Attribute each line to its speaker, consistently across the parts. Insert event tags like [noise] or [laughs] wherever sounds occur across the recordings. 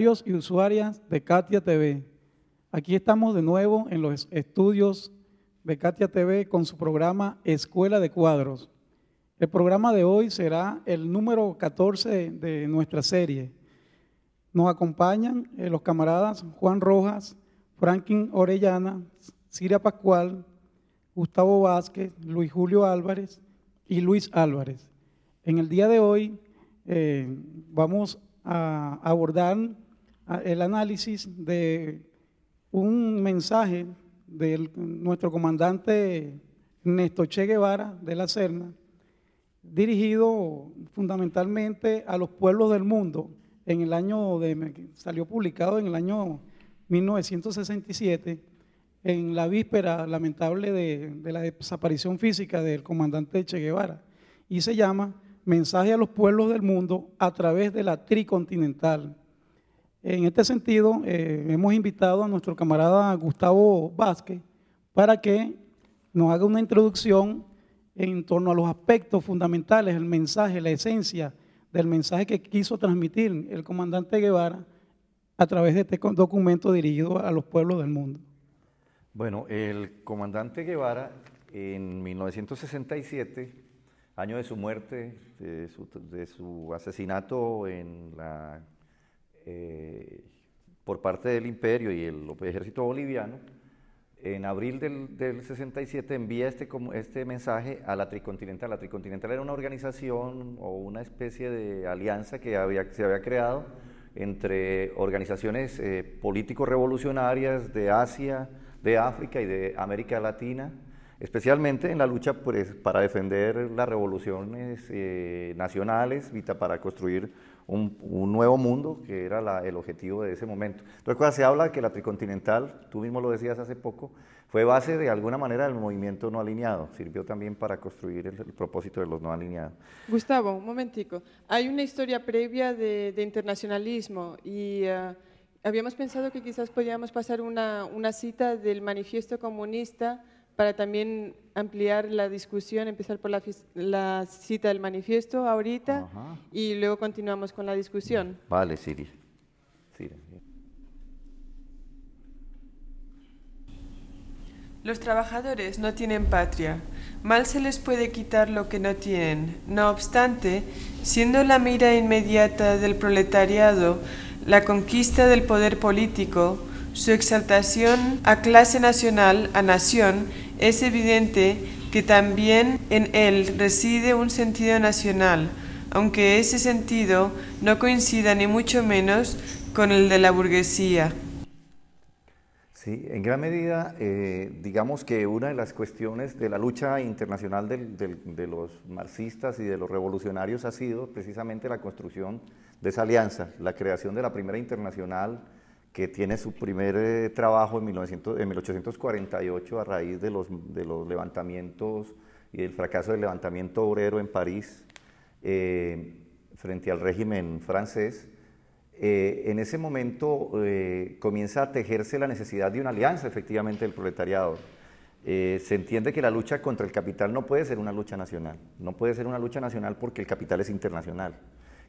Speaker 1: y usuarias de Katia TV. Aquí estamos de nuevo en los estudios de Katia TV con su programa Escuela de Cuadros. El programa de hoy será el número 14 de nuestra serie. Nos acompañan eh, los camaradas Juan Rojas, Franklin Orellana, Siria Pascual, Gustavo Vázquez, Luis Julio Álvarez y Luis Álvarez. En el día de hoy eh, vamos a abordar el análisis de un mensaje de nuestro comandante Néstor Che Guevara de la Serna, dirigido fundamentalmente a los pueblos del mundo, en el año salió publicado en el año 1967, en la víspera lamentable de la desaparición física del comandante Che Guevara, y se llama Mensaje a los pueblos del mundo a través de la tricontinental en este sentido, eh, hemos invitado a nuestro camarada Gustavo Vázquez para que nos haga una introducción en torno a los aspectos fundamentales, el mensaje, la esencia del mensaje que quiso transmitir el comandante Guevara a través de este documento dirigido a los pueblos del mundo.
Speaker 2: Bueno, el comandante Guevara en 1967, año de su muerte, de su asesinato en la eh, por parte del imperio y el, ejército boliviano, en abril del, 67 envía este, este, mensaje a la Tricontinental. La Tricontinental era una organización o una especie de alianza que había, se había creado entre organizaciones eh, políticos político-revolucionarias de Asia, de África y de América Latina, especialmente en la lucha pues, para defender las revoluciones eh, nacionales, para construir un, nuevo mundo que era el objetivo de ese momento. Entonces, cuando se habla de que la tricontinental, tú mismo lo decías hace poco, fue base de alguna manera del movimiento no alineado, sirvió también para construir el, propósito de los no alineados.
Speaker 3: Gustavo, un momentico. Hay una historia previa de, internacionalismo y... Eh, habíamos pensado que quizás podíamos pasar una cita del manifiesto comunista para también ampliar la discusión, empezar por la, cita del manifiesto ahorita y luego continuamos con la discusión.
Speaker 2: Vale, Siri.
Speaker 3: Los trabajadores no tienen patria. Mal se les puede quitar lo que no tienen. No obstante, siendo la mira inmediata del proletariado la conquista del poder político, su exaltación a clase nacional, a nación, es evidente que también en él reside un sentido nacional, aunque ese sentido no coincida ni mucho menos con el de la burguesía.
Speaker 2: Sí, en gran medida, eh, digamos que una de las cuestiones de la lucha internacional de los marxistas y de los revolucionarios ha sido precisamente la construcción de esa alianza, la creación de la primera internacional que tiene su primer eh, trabajo en, en, 1848 a raíz de los, levantamientos y del fracaso del levantamiento obrero en París eh, frente al régimen francés. Eh, en ese momento comienza a tejerse la necesidad de una alianza efectivamente del proletariado. se entiende que la lucha contra el capital no puede ser una lucha nacional, no puede ser una lucha nacional porque el capital es internacional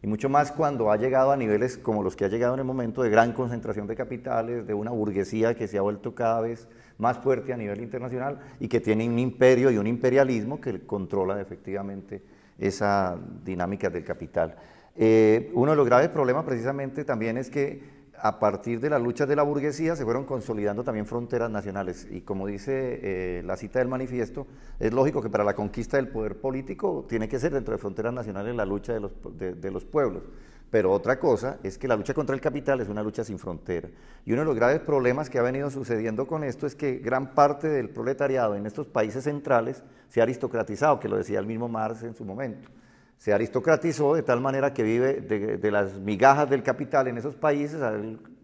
Speaker 2: y mucho más cuando ha llegado a niveles como los que ha llegado en el momento de gran concentración de capitales, de una burguesía que se ha vuelto cada vez más fuerte a nivel internacional y que tiene un imperio y un imperialismo que controla efectivamente esa dinámica del capital. Eh, uno de los graves problemas precisamente también es que a partir de las luchas de la burguesía se fueron consolidando también fronteras nacionales. Y como dice eh, la cita del manifiesto, es lógico que para la conquista del poder político tiene que ser dentro de fronteras nacionales la lucha de los, de los pueblos. Pero otra cosa es que la lucha contra el capital es una lucha sin frontera. Y uno de los graves problemas que ha venido sucediendo con esto es que gran parte del proletariado en estos países centrales se ha aristocratizado, que lo decía el mismo Marx en su momento se aristocratizó de tal manera que vive de, las migajas del capital en esos países, ha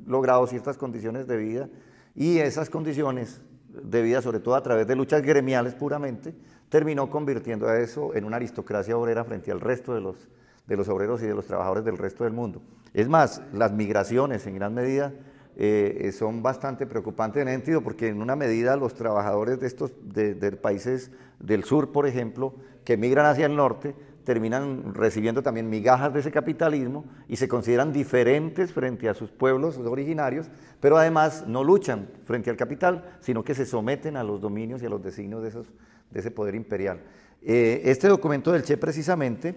Speaker 2: logrado ciertas condiciones de vida y esas condiciones de vida, sobre todo a través de luchas gremiales puramente, terminó convirtiendo a eso en una aristocracia obrera frente al resto de los, obreros y de los trabajadores del resto del mundo. Es más, las migraciones en gran medida eh, eh, son bastante preocupantes en el sentido porque en una medida los trabajadores de estos de países del sur, por ejemplo, que migran hacia el norte, terminan recibiendo también migajas de ese capitalismo y se consideran diferentes frente a sus pueblos originarios, pero además no luchan frente al capital, sino que se someten a los dominios y a los designios de, esos, de ese poder imperial. Eh, este documento del Che precisamente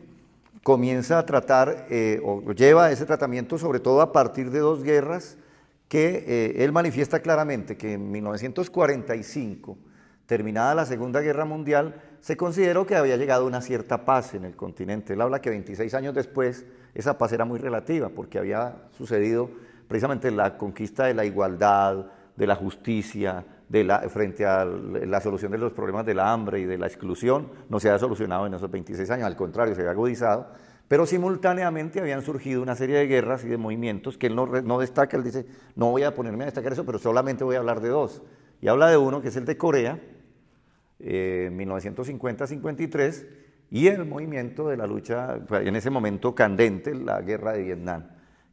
Speaker 2: comienza a tratar eh, o lleva ese tratamiento sobre todo a partir de dos guerras que eh, él manifiesta claramente que en 1945, terminada la Segunda Guerra Mundial, se consideró que había llegado una cierta paz en el continente. Él habla que 26 años después esa paz era muy relativa porque había sucedido precisamente la conquista de la igualdad, de la justicia, de la, frente a la solución de los problemas de la hambre y de la exclusión, no se había solucionado en esos 26 años, al contrario, se había agudizado, pero simultáneamente habían surgido una serie de guerras y de movimientos que él no destaca, él dice, no voy a ponerme a destacar eso, pero solamente voy a hablar de dos. Y habla de uno que es el de Corea, eh, 1950-53, y el movimiento de la lucha, en ese momento candente, la guerra de Vietnam,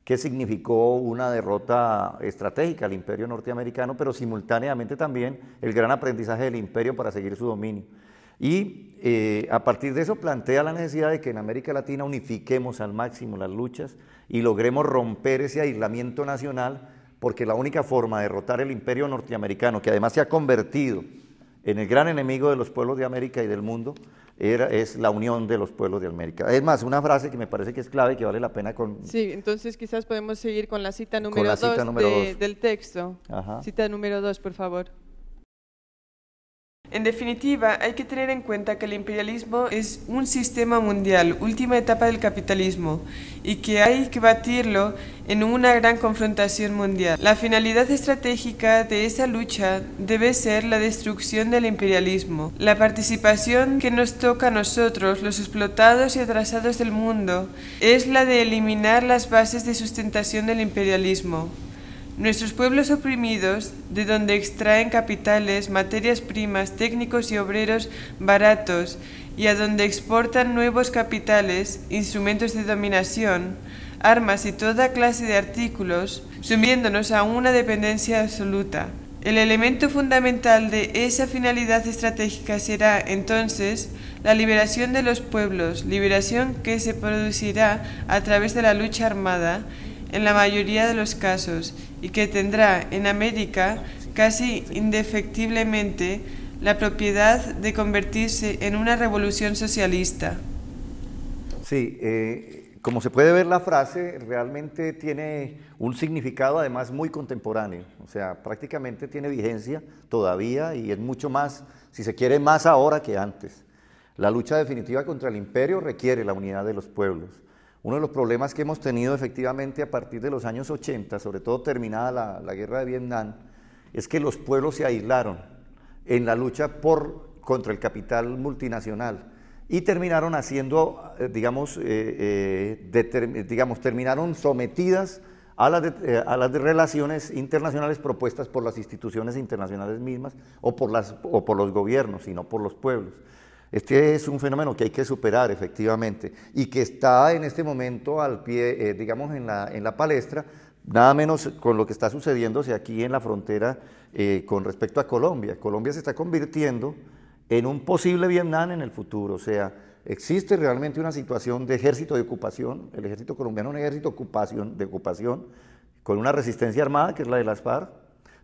Speaker 2: que significó una derrota estratégica al imperio norteamericano, pero simultáneamente también el gran aprendizaje del imperio para seguir su dominio. Y eh, a partir de eso plantea la necesidad de que en América Latina unifiquemos al máximo las luchas y logremos romper ese aislamiento nacional, porque la única forma de derrotar el imperio norteamericano, que además se ha convertido en el gran enemigo de los pueblos de América y del mundo era, es la unión de los pueblos de América. Es más, una frase que me parece que es clave, y que vale la pena con...
Speaker 3: Sí, entonces quizás podemos seguir con la cita número dos del texto. Cita número dos, por favor. En definitiva, hay que tener en cuenta que el imperialismo es un sistema mundial, última etapa del capitalismo, y que hay que batirlo en una gran confrontación mundial. La finalidad estratégica de esa lucha debe ser la destrucción del imperialismo, la participación que nos toca a nosotros, los explotados y atrasados del mundo, es la de eliminar las bases de sustentación del imperialismo. Nuestros pueblos oprimidos, de donde extraen capitales, materias primas, técnicos y obreros baratos, y a donde exportan nuevos capitales, instrumentos de dominación, armas y toda clase de artículos, sumiéndonos a una dependencia absoluta. El elemento fundamental de esa finalidad estratégica será, entonces, la liberación de los pueblos, liberación que se producirá a través de la lucha armada en la mayoría de los casos y que tendrá en América casi indefectiblemente la propiedad de convertirse en una revolución socialista.
Speaker 2: Sí, eh, como se puede ver la frase, realmente tiene un significado además muy contemporáneo, o sea, prácticamente tiene vigencia todavía y es mucho más, si se quiere, más ahora que antes. La lucha definitiva contra el imperio requiere la unidad de los pueblos. Uno de los problemas que hemos tenido efectivamente a partir de los años 80, sobre todo terminada la, guerra de Vietnam, es que los pueblos se aislaron en la lucha contra el capital multinacional y terminaron haciendo, eh, digamos, eh, eh, digamos terminaron sometidas a las, relaciones internacionales propuestas por las instituciones internacionales mismas o por, las, o por los gobiernos y no por los pueblos. Este es un fenómeno que hay que superar efectivamente y que está en este momento al pie, eh, digamos, en la, en la palestra, nada menos con lo que está sucediéndose aquí en la frontera eh, con respecto a Colombia. Colombia se está convirtiendo en un posible Vietnam en el futuro, o sea, existe realmente una situación de ejército de ocupación, el ejército colombiano es un ejército ocupación, de ocupación, con una resistencia armada, que es la de las FARC,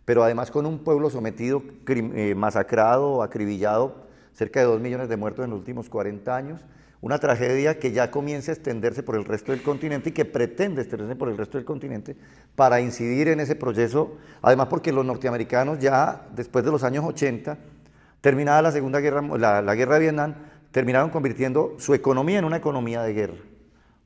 Speaker 2: pero además con un pueblo sometido, eh, masacrado, acribillado cerca de 2 millones de muertos en los últimos 40 años, una tragedia que ya comienza a extenderse por el resto del continente y que pretende extenderse por el resto del continente para incidir en ese proceso, además porque los norteamericanos ya después de los años 80, terminada la Segunda Guerra, la, Guerra de Vietnam, terminaron convirtiendo su economía en una economía de guerra,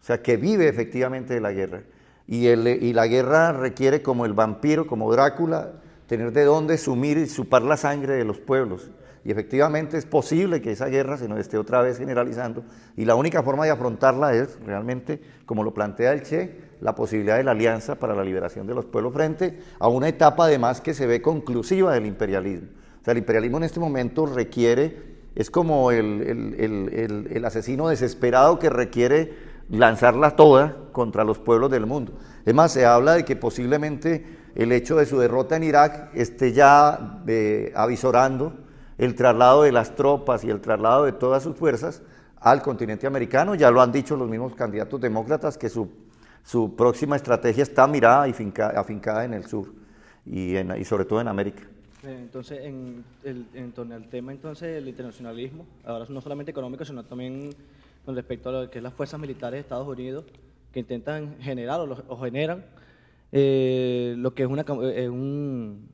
Speaker 2: o sea, que vive efectivamente de la guerra. Y, el, y la guerra requiere como el vampiro, como Drácula, tener de dónde sumir y supar la sangre de los pueblos. Y efectivamente es posible que esa guerra se nos esté otra vez generalizando y la única forma de afrontarla es realmente, como lo plantea el Che, la posibilidad de la alianza para la liberación de los pueblos frente a una etapa además que se ve conclusiva del imperialismo. O sea, el imperialismo en este momento requiere, es como el, asesino desesperado que requiere lanzarla toda contra los pueblos del mundo. Es más, se habla de que posiblemente el hecho de su derrota en Irak esté ya eh, avisorando el traslado de las tropas y el traslado de todas sus fuerzas al continente americano. Ya lo han dicho los mismos candidatos demócratas que su, su próxima estrategia está mirada y afincada en el sur y, en, y sobre todo en América.
Speaker 4: Eh, entonces, en, el, torno al tema entonces del internacionalismo, ahora no solamente económico, sino también con respecto a lo que es las fuerzas militares de Estados Unidos, que intentan generar o, generan eh, lo que es una, eh, un,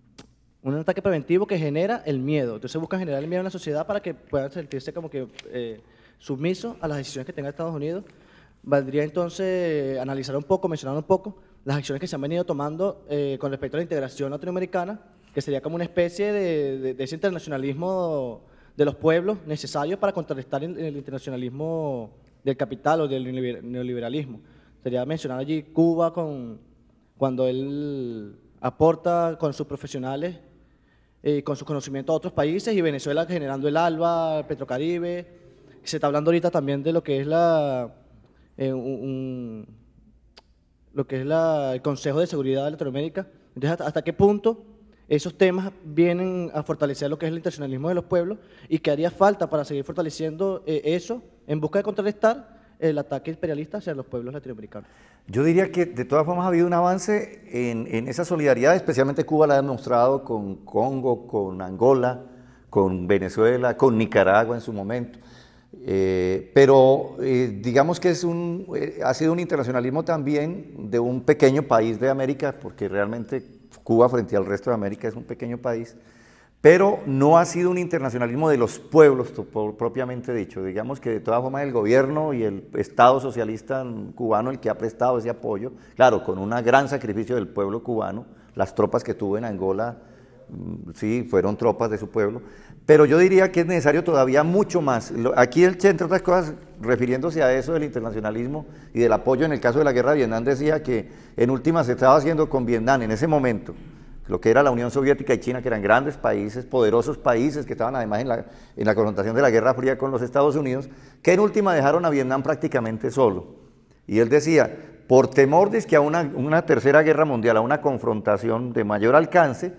Speaker 4: un ataque preventivo que genera el miedo. Entonces busca generar el miedo en la sociedad para que puedan sentirse como que eh, sumisos a las decisiones que tenga Estados Unidos. Valdría entonces analizar un poco, mencionar un poco las acciones que se han venido tomando eh, con respecto a la integración latinoamericana, que sería como una especie de, de, ese internacionalismo de los pueblos necesario para contrarrestar el, el internacionalismo del capital o del neoliberalismo. Sería mencionar allí Cuba con, cuando él aporta con sus profesionales eh, con sus conocimientos a otros países y Venezuela generando el ALBA, el Petrocaribe. Se está hablando ahorita también de lo que es la eh, lo que es el Consejo de Seguridad de Latinoamérica. Entonces, ¿hasta, qué punto esos temas vienen a fortalecer lo que es el internacionalismo de los pueblos y qué haría falta para seguir fortaleciendo eh, eso en busca de contrarrestar el ataque imperialista hacia los pueblos latinoamericanos?
Speaker 2: Yo diría que de todas formas ha habido un avance en, esa solidaridad, especialmente Cuba la ha demostrado con Congo, con Angola, con Venezuela, con Nicaragua en su momento. Eh, pero eh, digamos que es un, eh, ha sido un internacionalismo también de un pequeño país de América, porque realmente Cuba frente al resto de América es un pequeño país pero no ha sido un internacionalismo de los pueblos propiamente dicho. Digamos que de todas formas el gobierno y el Estado socialista cubano el que ha prestado ese apoyo, claro, con un gran sacrificio del pueblo cubano, las tropas que tuvo en Angola, mm, sí, fueron tropas de su pueblo, pero yo diría que es necesario todavía mucho más. Aquí el centro, entre otras cosas, refiriéndose a eso del internacionalismo y del apoyo en el caso de la guerra de Vietnam, decía que en última se estaba haciendo con Vietnam en ese momento lo que era la Unión Soviética y China, que eran grandes países, poderosos países, que estaban además en la, confrontación de la Guerra Fría con los Estados Unidos, que en última dejaron a Vietnam prácticamente solo. Y él decía, por temor de que a una, tercera guerra mundial, a una confrontación de mayor alcance,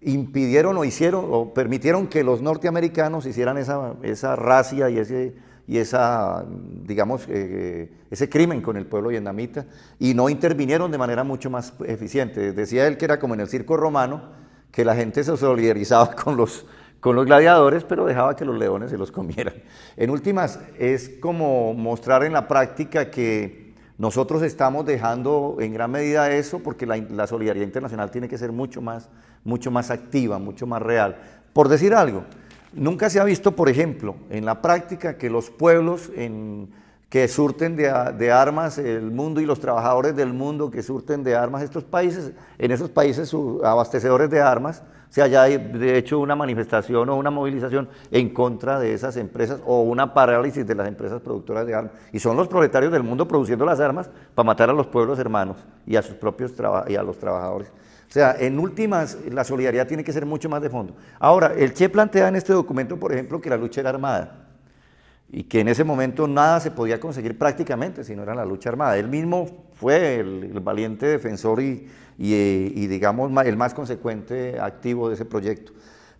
Speaker 2: impidieron o hicieron o permitieron que los norteamericanos hicieran esa, esa racia y ese y esa, digamos, eh, eh, ese crimen con el pueblo vietnamita y no intervinieron de manera mucho más eficiente. Decía él que era como en el circo romano, que la gente se solidarizaba [laughs] con los, con los gladiadores, pero dejaba que los leones se los comieran. En últimas, es como mostrar en la práctica que nosotros estamos dejando en gran medida eso porque la, la solidaridad internacional tiene que ser mucho más, mucho más activa, mucho más real. Por decir algo, Nunca se ha visto, por ejemplo, en la práctica que los pueblos que surten de, armas el mundo y los trabajadores del mundo que surten de armas estos países, en esos países abastecedores de armas, se haya de hecho una manifestación o una movilización en contra de esas empresas o una parálisis de las empresas productoras de armas. Y son los proletarios del mundo produciendo las armas para matar a los pueblos hermanos y a sus propios y a los trabajadores. O sea, en últimas, la solidaridad tiene que ser mucho más de fondo. Ahora, el Che plantea en este documento, por ejemplo, que la lucha era armada y que en ese momento nada se podía conseguir prácticamente si no era la lucha armada. Él mismo fue el, valiente defensor y, eh, digamos, el más consecuente activo de ese proyecto.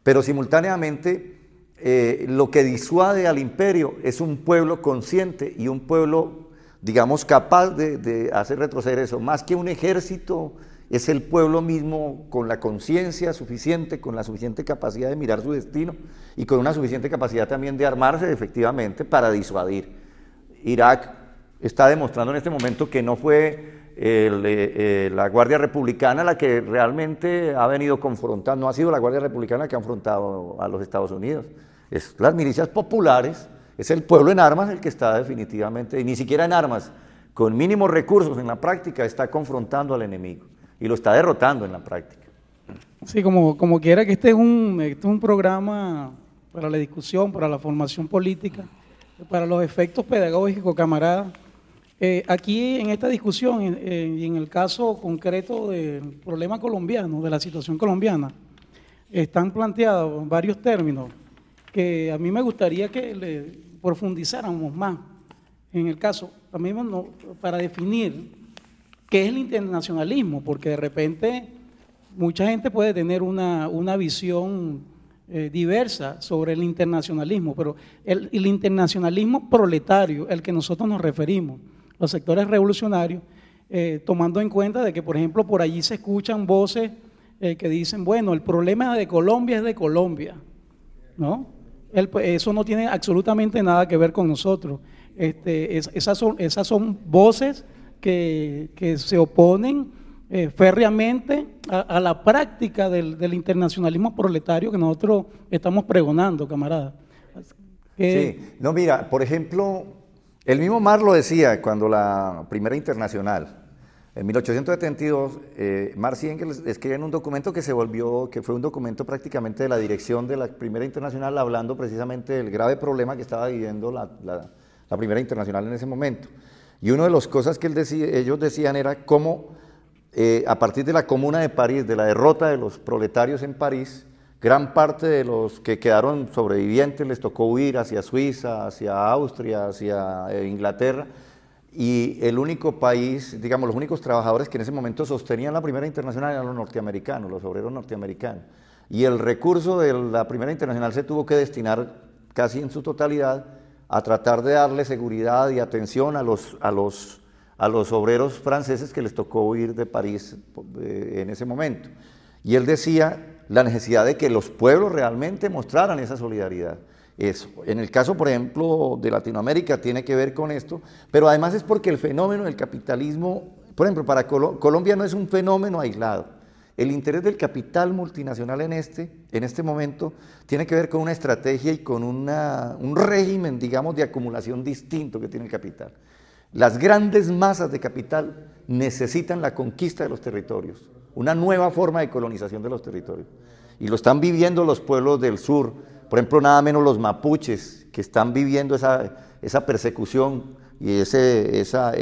Speaker 2: Pero simultáneamente, eh, lo que disuade al imperio es un pueblo consciente y un pueblo, digamos, capaz de hacer retroceder eso, más que un ejército es el pueblo mismo con la conciencia suficiente, con la suficiente capacidad de mirar su destino y con una suficiente capacidad también de armarse efectivamente para disuadir. Irak está demostrando en este momento que no fue eh, eh, la Guardia Republicana la que realmente ha venido confrontando, no ha sido la Guardia Republicana la que ha confrontado a los Estados Unidos, es las milicias populares, es el pueblo en armas el que está definitivamente, ni siquiera en armas, con mínimos recursos en la práctica, está confrontando al enemigo y lo está derrotando en la práctica. Sí,
Speaker 1: como, como quiera que este es, un, este un programa para la discusión, para la formación política, para los efectos pedagógicos, camarada. Eh, aquí en esta discusión y en el caso concreto del problema colombiano, de la situación colombiana, están planteados varios términos que a mí me gustaría que le profundizáramos más en el caso, también no, para definir ¿Qué es el internacionalismo? Porque de repente mucha gente puede tener una, visión eh, diversa sobre el internacionalismo, pero el, internacionalismo proletario, el que nosotros nos referimos, los sectores revolucionarios, eh, tomando en cuenta de que, por ejemplo, por allí se escuchan voces eh, que dicen, bueno, el problema de Colombia es de Colombia, ¿no? Pues, eso no tiene absolutamente nada que ver con nosotros. Este, esas, son, esas son voces que, se oponen eh, férreamente a, la práctica del, internacionalismo proletario que nosotros estamos pregonando, camarada. Sí,
Speaker 2: no, mira, por ejemplo, el mismo Marx lo decía cuando la primera internacional, en 1872, eh, Marx y Engels escriben un documento que se volvió, que fue un documento prácticamente de la dirección de la Primera Internacional, hablando precisamente del grave problema que estaba viviendo la, la Primera Internacional en ese momento. Y una de las cosas que ellos decían era cómo, eh, a partir de la Comuna de París, de la derrota de los proletarios en París, gran parte de los que quedaron sobrevivientes les tocó huir hacia Suiza, hacia Austria, hacia eh, Inglaterra. Y el único país, digamos, los únicos trabajadores que en ese momento sostenían la primera internacional eran los norteamericanos, los obreros norteamericanos. Y el recurso de la primera internacional se tuvo que destinar casi en su totalidad a tratar de darle seguridad y atención a los, a los, a los obreros franceses que les tocó huir de París eh, en ese momento. Y él decía la necesidad de que los pueblos realmente mostraran esa solidaridad. Eso. En el caso, por ejemplo, de Latinoamérica tiene que ver con esto, pero además es porque el fenómeno del capitalismo, por ejemplo, para Colombia no es un fenómeno aislado. El interés del capital multinacional en este, en este momento tiene que ver con una estrategia y con un régimen, digamos, de acumulación distinto que tiene el capital. Las grandes masas de capital necesitan la conquista de los territorios, una nueva forma de colonización de los territorios. Y lo están viviendo los pueblos del sur, por ejemplo, nada menos los mapuches, que están viviendo esa, esa persecución y ese, esa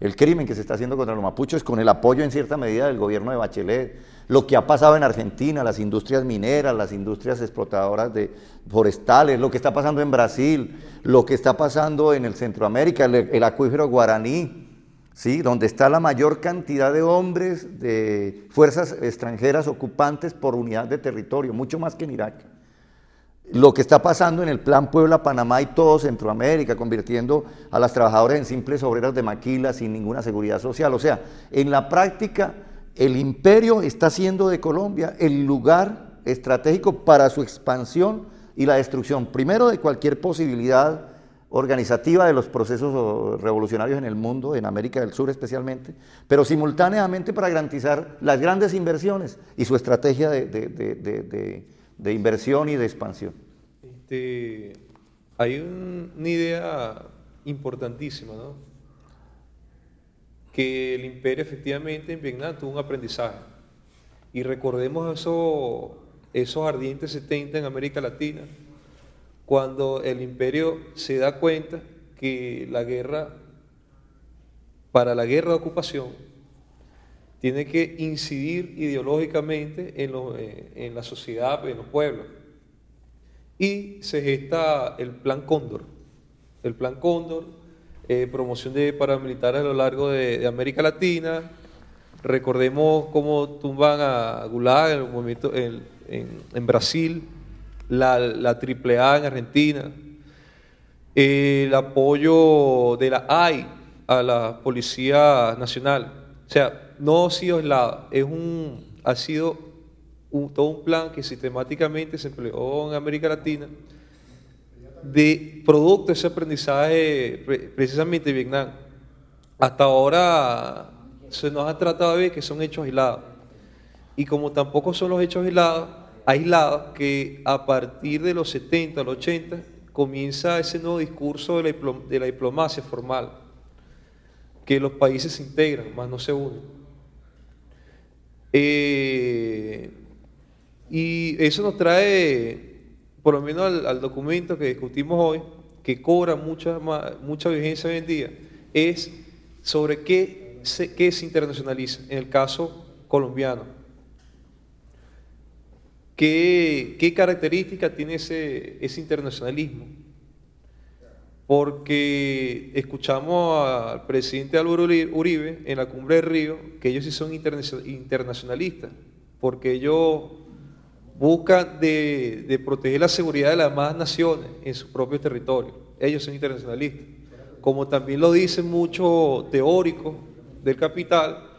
Speaker 2: el crimen que se está haciendo contra los mapuches con el apoyo en cierta medida del gobierno de Bachelet, lo que ha pasado en Argentina, las industrias mineras, las industrias explotadoras de forestales, lo que está pasando en Brasil, lo que está pasando en el Centroamérica, el, el acuífero guaraní, ¿sí? donde está la mayor cantidad de hombres de fuerzas extranjeras ocupantes por unidad de territorio, mucho más que en Irak lo que está pasando en el plan Puebla-Panamá y todo Centroamérica, convirtiendo a las trabajadoras en simples obreras de maquila sin ninguna seguridad social. O sea, en la práctica, el imperio está haciendo de Colombia el lugar estratégico para su expansión y la destrucción, primero de cualquier posibilidad organizativa de los procesos revolucionarios en el mundo, en América del Sur especialmente, pero simultáneamente para garantizar las grandes inversiones y su estrategia de de inversión y de expansión.
Speaker 5: Este, hay una idea importantísima, ¿no? Que el imperio efectivamente en Vietnam tuvo un aprendizaje. Y recordemos eso, esos ardientes 70 en América Latina, cuando el imperio se da cuenta que la guerra, para la guerra de ocupación, tiene que incidir ideológicamente eh, en, la sociedad, en los pueblos. Y se gesta el Plan Cóndor. El Plan Cóndor, eh, promoción de paramilitares a lo largo de, América Latina. Recordemos cómo tumban a Gulag en, Brasil, la, AAA en Argentina, el apoyo de la AI a la Policía Nacional. O sea, no, sido sido es un, ha sido todo un plan que sistemáticamente se empleó en América Latina de producto de ese aprendizaje precisamente de Vietnam. Hasta ahora se nos ha tratado de ver que son hechos aislados. Y como tampoco son los hechos aislados, aislados que a partir de los 70, los 80, comienza ese nuevo discurso de la, de la diplomacia formal, que los países se integran, más no se unen. Eh, y eso nos trae, por lo menos al, documento que discutimos hoy, que cobra mucha, mucha vigencia hoy en día, es sobre qué se, qué internacionaliza, en el caso colombiano. ¿Qué, características tiene ese, ese internacionalismo? porque escuchamos al presidente Álvaro Uribe en la cumbre de Río que ellos sí son internacionalistas, porque ellos buscan de, proteger la seguridad de las demás naciones en su propio territorio. Ellos son internacionalistas. Como también lo dicen muchos teóricos del capital,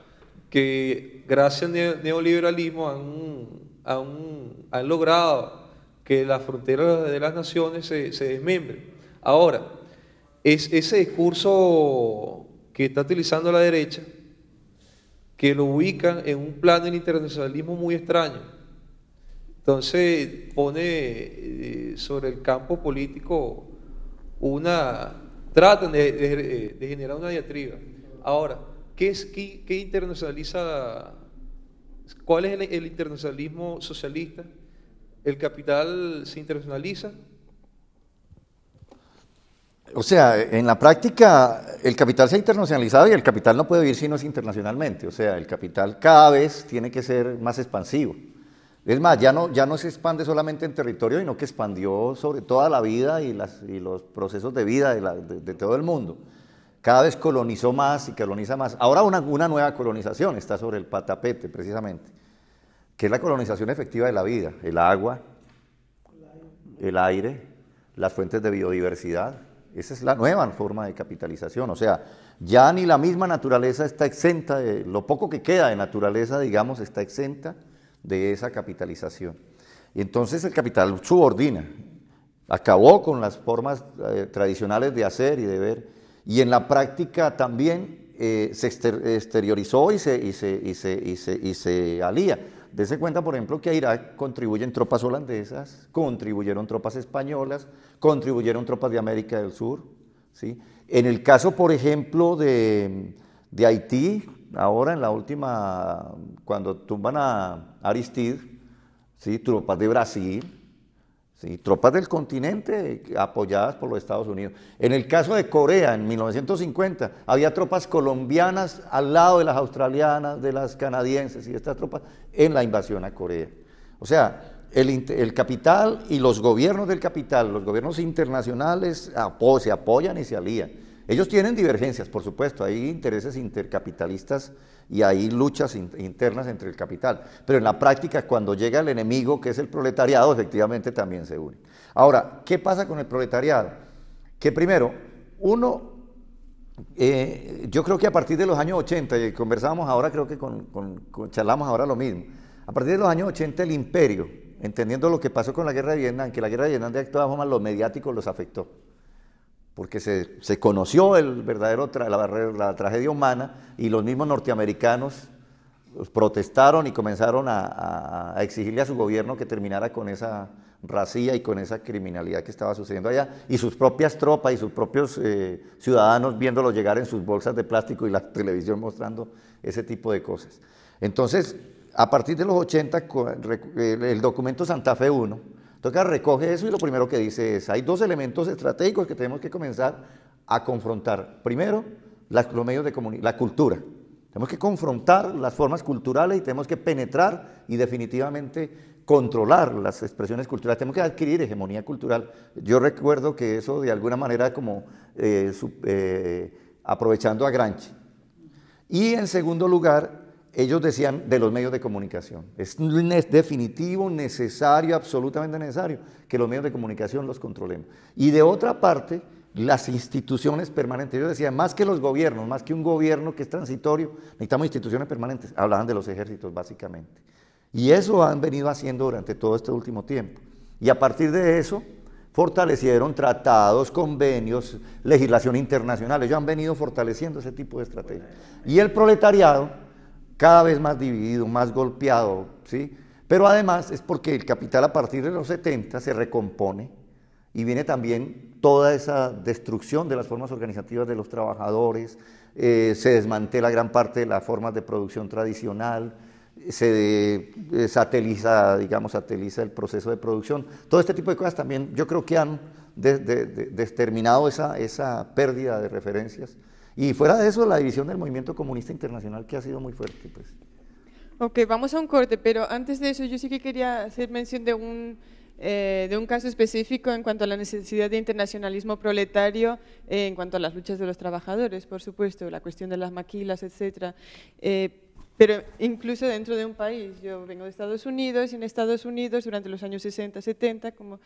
Speaker 5: que gracias al neoliberalismo han, logrado que las fronteras de las naciones se, se desmembren Ahora, es ese discurso que está utilizando la derecha, que lo ubican en un plano del internacionalismo muy extraño. Entonces pone eh, sobre el campo político una... tratan de, generar una diatriba. Ahora, ¿qué, es, qué, internacionaliza ¿Cuál es el, internacionalismo socialista? ¿El capital se internacionaliza?
Speaker 2: O sea, en la práctica el capital se ha internacionalizado y el capital no puede vivir si no es internacionalmente. O sea, el capital cada vez tiene que ser más expansivo. Es más, ya no, ya no se expande solamente en territorio, sino que expandió sobre toda la vida y, los procesos de vida de, todo el mundo. Cada vez colonizó más y coloniza más. Ahora una, una nueva colonización está sobre el patapete, precisamente, que es la colonización efectiva de la vida, el agua, el aire, las fuentes de biodiversidad, esa es la nueva forma de capitalización. O sea, ya ni la misma naturaleza está exenta, de, lo poco que queda de naturaleza, digamos, está exenta de esa capitalización. Y entonces el capital subordina, acabó con las formas eh, tradicionales de hacer y de ver, y en la práctica también eh, se exteriorizó y se, y se, y se, y se, y se alía Dese cuenta, por ejemplo, que a Irak contribuyen tropas holandesas, contribuyeron tropas españolas, contribuyeron tropas de América del Sur. ¿sí? En el caso, por ejemplo, de, Haití, ahora en la última, cuando tumban a Aristide, ¿sí? tropas de Brasil, ¿sí? tropas del continente apoyadas por los Estados Unidos. En el caso de Corea, en 1950, había tropas colombianas al lado de las australianas, de las canadienses y estas tropas en la invasión a Corea. O sea, el, capital y los gobiernos del capital, los gobiernos internacionales se apoyan y se alían. Ellos tienen divergencias, por supuesto, hay intereses intercapitalistas y hay luchas internas entre el capital. Pero en la práctica, cuando llega el enemigo, que es el proletariado, efectivamente también se une. Ahora, ¿qué pasa con el proletariado? Que primero, uno, eh, yo creo que a partir de los años 80, y conversábamos ahora, creo que con, charlamos ahora lo mismo, a partir de los años 80 el imperio, entendiendo lo que pasó con la guerra de Vietnam, que la guerra de Vietnam de todas formas los mediáticos los afectó porque se, se conoció el verdadero la, la, tragedia humana y los mismos norteamericanos protestaron y comenzaron a, exigirle a su gobierno que terminara con esa racía y con esa criminalidad que estaba sucediendo allá, y sus propias tropas y sus propios eh, ciudadanos viéndolos llegar en sus bolsas de plástico y la [laughs] televisión mostrando ese tipo de cosas. Entonces, a partir de los 80, el documento Santa Fe 1, recoge eso y lo primero que dice es, hay dos elementos estratégicos que tenemos que comenzar a confrontar. Primero, los medios de la cultura. Tenemos que confrontar las formas culturales y tenemos que penetrar y definitivamente controlar las expresiones culturales. Tenemos que adquirir hegemonía cultural. Yo recuerdo que eso de alguna manera como eh, eh, aprovechando a Granchi. Y en segundo lugar, ellos decían de los medios de comunicación. Es definitivo, necesario, absolutamente necesario que los medios de comunicación los controlemos. Y de otra parte, las instituciones permanentes. Yo decía más que los gobiernos, más que un gobierno que es transitorio, necesitamos instituciones permanentes. Hablaban de los ejércitos, básicamente. Y eso han venido haciendo durante todo este último tiempo. Y a partir de eso, fortalecieron tratados, convenios, legislación internacional. Ellos han venido fortaleciendo ese tipo de estrategias. Y el proletariado cada vez más dividido, más golpeado, ¿sí? Pero además es porque el capital a partir de los 70 se recompone y viene también toda esa destrucción de las formas organizativas de los trabajadores, eh, se desmantela gran parte de las formas de producción tradicional, se eh, sateliza, digamos, sateliza el proceso de producción. Todo este tipo de cosas también yo creo que han determinado esa pérdida de referencias y fuera de eso, la división del movimiento comunista internacional que ha sido muy fuerte. Pues.
Speaker 3: Ok, vamos a un corte, pero antes de eso yo sí que quería hacer mención de un, eh, de un caso específico en cuanto a la necesidad de internacionalismo proletario, eh, en cuanto a las luchas de los trabajadores, por supuesto, la cuestión de las maquilas, etcétera. Eh, pero incluso dentro de un país, yo vengo de Estados Unidos y en Estados Unidos durante los años 60, 70, como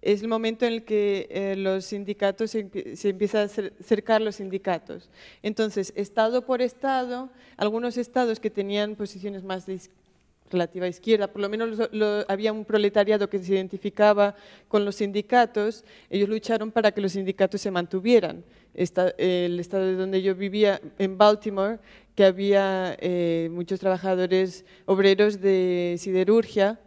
Speaker 3: es el momento en el que eh, los sindicatos se, empiezan a acercar los sindicatos. Entonces, estado por estado, algunos estados que tenían posiciones más relativa a izquierda, por lo menos había un proletariado que se identificaba con los sindicatos, ellos lucharon para que los sindicatos se mantuvieran. el estado de donde yo vivía, en Baltimore, que había eh, muchos trabajadores obreros de siderurgia,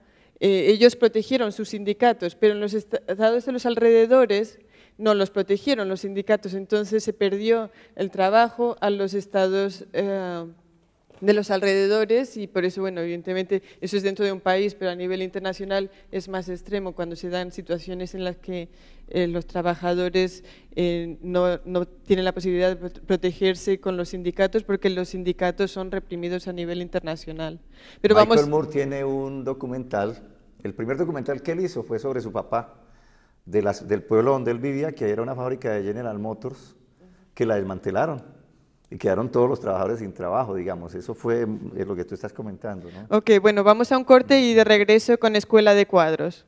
Speaker 3: eh, ellos protegieron sus sindicatos, pero en los estados de los alrededores no los protegieron los sindicatos, entonces se perdió el trabajo a los estados eh, de los alrededores y por eso, bueno, evidentemente eso es dentro de un país, pero a nivel internacional es más extremo cuando se dan situaciones en las que eh, los trabajadores no, no, tienen la posibilidad de protegerse con los sindicatos porque los sindicatos son reprimidos a nivel internacional. Pero Michael vamos... Moore
Speaker 2: tiene un documental el primer documental que él hizo fue sobre su papá, de las, del pueblo donde él vivía, que era una fábrica de General Motors, que la desmantelaron y quedaron todos los trabajadores sin trabajo, digamos. Eso fue eh, lo que tú estás comentando.
Speaker 3: Ok, bueno, vamos a un corte y de regreso con Escuela de Cuadros.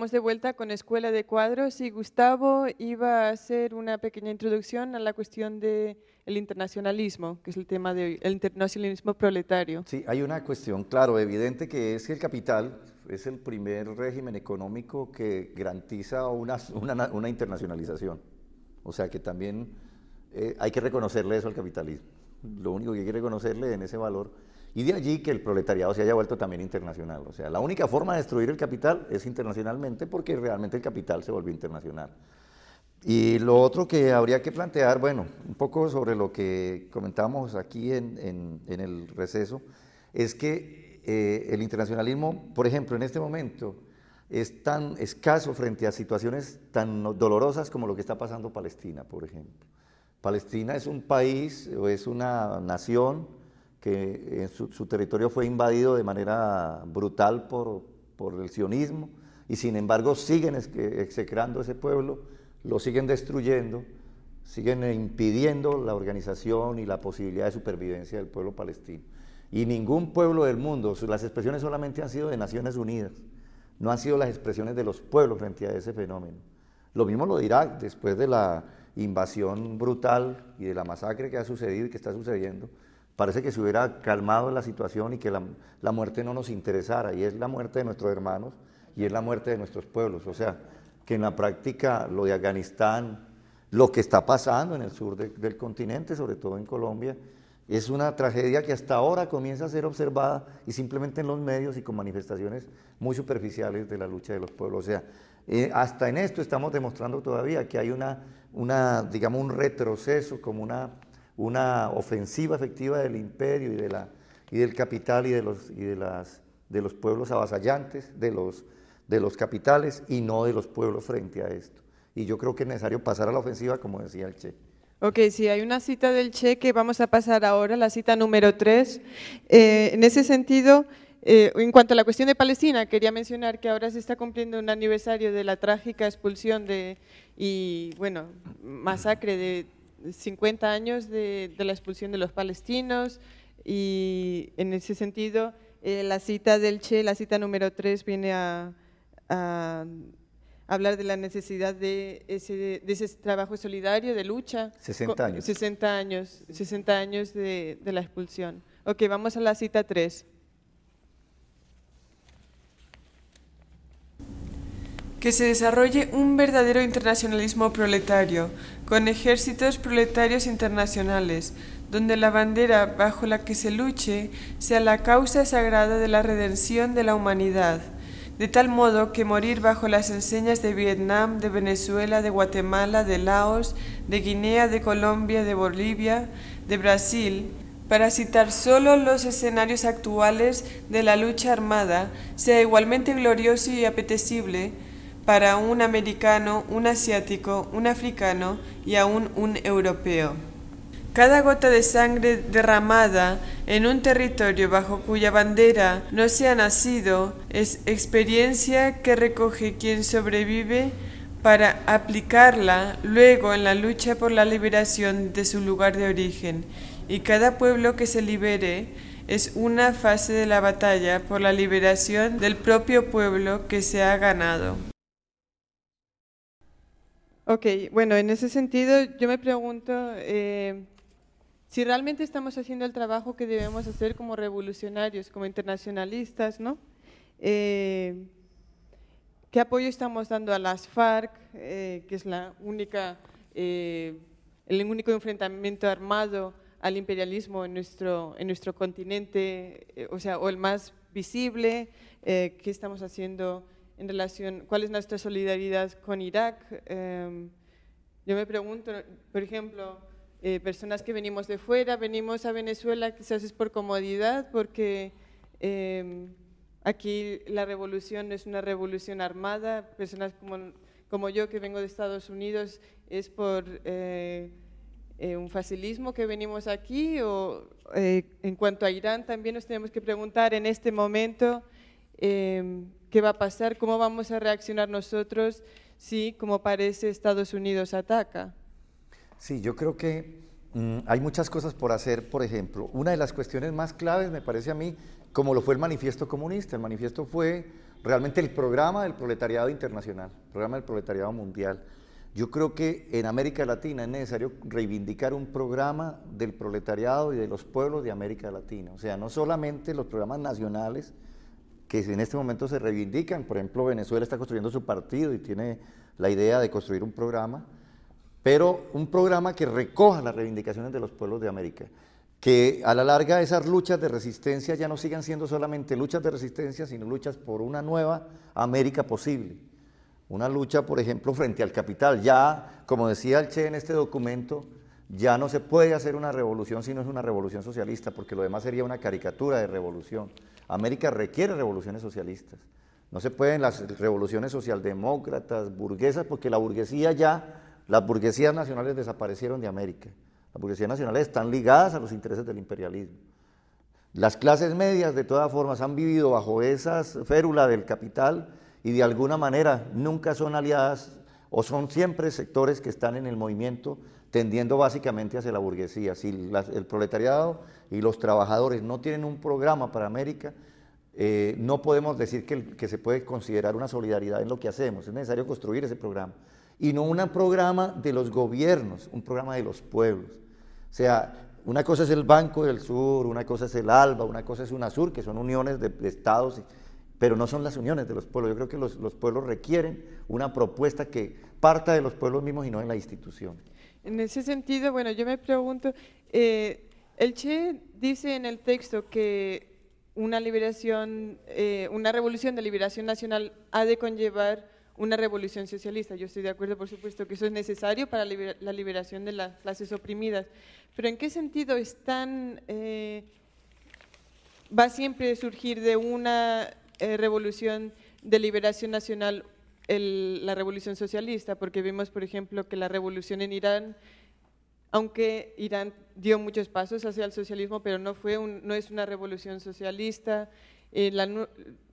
Speaker 3: estamos de vuelta con Escuela de Cuadros y Gustavo iba a hacer una pequeña introducción a la cuestión del el internacionalismo, que es el tema del internacionalismo proletario. Sí, hay una cuestión, claro, evidente
Speaker 2: que es que el capital es el primer régimen económico que garantiza una, una, internacionalización. O sea que también eh, hay que reconocerle eso al capitalismo. Lo único que hay que reconocerle en ese valor y de allí que el proletariado se haya vuelto también internacional. O sea, la única forma de destruir el capital es internacionalmente porque realmente el capital se volvió internacional. Y lo otro que habría que plantear, bueno, un poco sobre lo que comentábamos aquí en, en, el receso, es que eh, el internacionalismo, por ejemplo, en este momento es tan escaso frente a situaciones tan dolorosas como lo que está pasando Palestina, por ejemplo. Palestina es un país o es una nación que en su, territorio fue invadido de manera brutal por, por el sionismo y sin embargo siguen execrando ese pueblo, lo siguen destruyendo, siguen impidiendo la organización y la posibilidad de supervivencia del pueblo palestino. Y ningún pueblo del mundo, las expresiones solamente han sido de Naciones Unidas, no han sido las expresiones de los pueblos frente a ese fenómeno. Lo mismo lo dirá después de la invasión brutal y de la masacre que ha sucedido y que está sucediendo Parece que se hubiera calmado la situación y que la, muerte no nos interesara. Y es la muerte de nuestros hermanos y es la muerte de nuestros pueblos. O sea, que en la práctica lo de Afganistán, lo que está pasando en el sur del continente, sobre todo en Colombia, es una tragedia que hasta ahora comienza a ser observada y simplemente en los medios y con manifestaciones muy superficiales de la lucha de los pueblos. O sea, eh, hasta en esto estamos demostrando todavía que hay una, una digamos, un retroceso, como una una ofensiva efectiva del imperio y, de la, y del capital y, de los, y de, las, de los pueblos avasallantes, de los, de los capitales y no de los pueblos frente a esto. Y yo creo que es necesario pasar a la ofensiva, como decía el Che.
Speaker 3: Ok, sí, hay una cita del Che que vamos a pasar ahora, la cita número 3. Eh, en ese sentido, eh, en cuanto a la cuestión de Palestina, quería mencionar que ahora se está cumpliendo un aniversario de la trágica expulsión de, y, bueno, masacre de 50 años de, la expulsión de los palestinos y en ese sentido eh, la cita del Che, la cita número 3, viene a, hablar de la necesidad de ese, de ese trabajo solidario, de lucha. 60 años. 60 años, 60 años de, de la expulsión. Ok, vamos a la cita 3. que se desarrolle un verdadero internacionalismo proletario, con ejércitos proletarios internacionales, donde la bandera bajo la que se luche sea la causa sagrada de la redención de la humanidad, de tal modo que morir bajo las enseñas de Vietnam, de Venezuela, de Guatemala, de Laos, de Guinea, de Colombia, de Bolivia, de Brasil, para citar solo los escenarios actuales de la lucha armada, sea igualmente glorioso y apetecible, para un americano, un asiático, un africano y aún un europeo. Cada gota de sangre derramada en un territorio bajo cuya bandera no se ha nacido es experiencia que recoge quien sobrevive para aplicarla luego en la lucha por la liberación de su lugar de origen. Y cada pueblo que se libere es una fase de la batalla por la liberación del propio pueblo que se ha ganado. Ok, bueno, en ese sentido yo me pregunto eh, si realmente estamos haciendo el trabajo que debemos hacer como revolucionarios, como internacionalistas, ¿no? Eh, ¿Qué apoyo estamos dando a las FARC, eh, que es la única, el único enfrentamiento armado al imperialismo en nuestro, en nuestro continente, o sea, o el más visible? ¿Qué estamos haciendo? en relación, cuál es nuestra solidaridad con Irak. Em, yo me pregunto, por ejemplo, eh, personas que venimos de fuera, venimos a Venezuela, quizás es por comodidad, porque em, aquí la revolución es una revolución armada, personas como, como yo que vengo de Estados Unidos es por eh, eh, un facilismo que venimos aquí, o en cuanto a Irán también nos tenemos que preguntar en este momento. Em, qué va a pasar, cómo vamos a reaccionar nosotros si, como parece, Estados Unidos ataca.
Speaker 2: Sí, yo creo que mm, hay muchas cosas por hacer. Por ejemplo, una de las cuestiones más claves, me parece a mí, como lo fue el manifiesto comunista. El manifiesto fue realmente el programa del proletariado internacional, el programa del proletariado mundial. Yo creo que en América Latina es necesario reivindicar un programa del proletariado y de los pueblos de América Latina. O sea, no solamente los programas nacionales, que en este momento se reivindican. Por ejemplo, Venezuela está construyendo su partido y tiene la idea de construir un programa, pero un programa que recoja las reivindicaciones de los pueblos de América. Que a la larga esas luchas de resistencia ya no sigan siendo solamente luchas de resistencia, sino luchas por una nueva América posible. Una lucha, por ejemplo, frente al capital. Ya, como decía el Che en este documento, ya no se puede hacer una revolución si no es una revolución socialista, porque lo demás sería una caricatura de revolución. América requiere revoluciones socialistas. No se pueden las revoluciones socialdemócratas, burguesas, porque la burguesía ya, las burguesías nacionales desaparecieron de América. Las burguesías nacionales están ligadas a los intereses del imperialismo. Las clases medias, de todas formas, han vivido bajo esa férula del capital y de alguna manera nunca son aliadas o son siempre sectores que están en el movimiento tendiendo básicamente hacia la burguesía. Si el proletariado y los trabajadores no tienen un programa para América, eh, no podemos decir que, se puede considerar una solidaridad en lo que hacemos. Es necesario construir ese programa. Y no un programa de los gobiernos, un programa de los pueblos. O sea, una cosa es el Banco del Sur, una cosa es el ALBA, una cosa es UNASUR, que son uniones de, estados pero no son las uniones de los pueblos. Yo creo que los, pueblos requieren una propuesta que parta de los pueblos mismos y no de la institución.
Speaker 3: En ese sentido, bueno, yo me pregunto, eh, el Che dice en el texto que una liberación, eh, una revolución de liberación nacional ha de conllevar una revolución socialista. Yo estoy de acuerdo, por supuesto, que eso es necesario para la liberación de las clases oprimidas. Pero ¿en qué sentido están, eh, va siempre a surgir de una eh, revolución de liberación nacional, la revolución socialista, porque vimos, por ejemplo, que la revolución en Irán, aunque Irán dio muchos pasos hacia el socialismo, pero no, fue un, no es una revolución socialista. Eh,